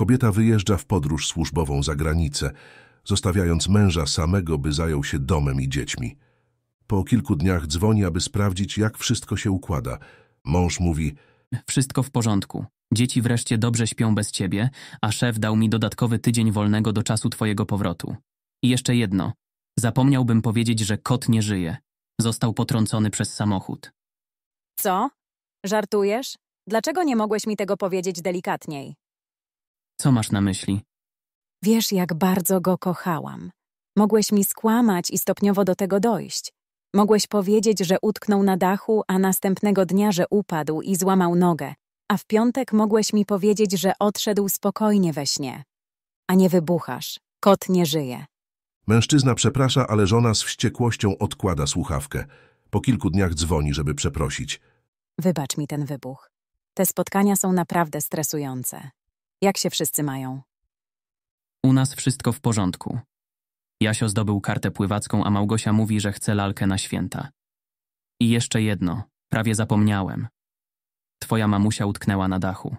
Kobieta wyjeżdża w podróż służbową za granicę, zostawiając męża samego, by zajął się domem i dziećmi. Po kilku dniach dzwoni, aby sprawdzić, jak wszystko się układa. Mąż mówi: Wszystko w porządku. Dzieci wreszcie dobrze śpią bez ciebie, a szef dał mi dodatkowy tydzień wolnego do czasu twojego powrotu. I jeszcze jedno. Zapomniałbym powiedzieć, że kot nie żyje. Został potrącony przez samochód. Co? Żartujesz? Dlaczego nie mogłeś mi tego powiedzieć delikatniej? Co masz na myśli? Wiesz, jak bardzo go kochałam. Mogłeś mi skłamać i stopniowo do tego dojść. Mogłeś powiedzieć, że utknął na dachu, a następnego dnia, że upadł i złamał nogę, a w piątek mogłeś mi powiedzieć, że odszedł spokojnie we śnie. A nie wybuchasz. Kot nie żyje. Mężczyzna przeprasza, ale żona z wściekłością odkłada słuchawkę. Po kilku dniach dzwoni, żeby przeprosić. Wybacz mi ten wybuch. Te spotkania są naprawdę stresujące. Jak się wszyscy mają? U nas wszystko w porządku. Jasio zdobył kartę pływacką, a Małgosia mówi, że chce lalkę na święta. I jeszcze jedno, prawie zapomniałem. Twoja mamusia utknęła na dachu.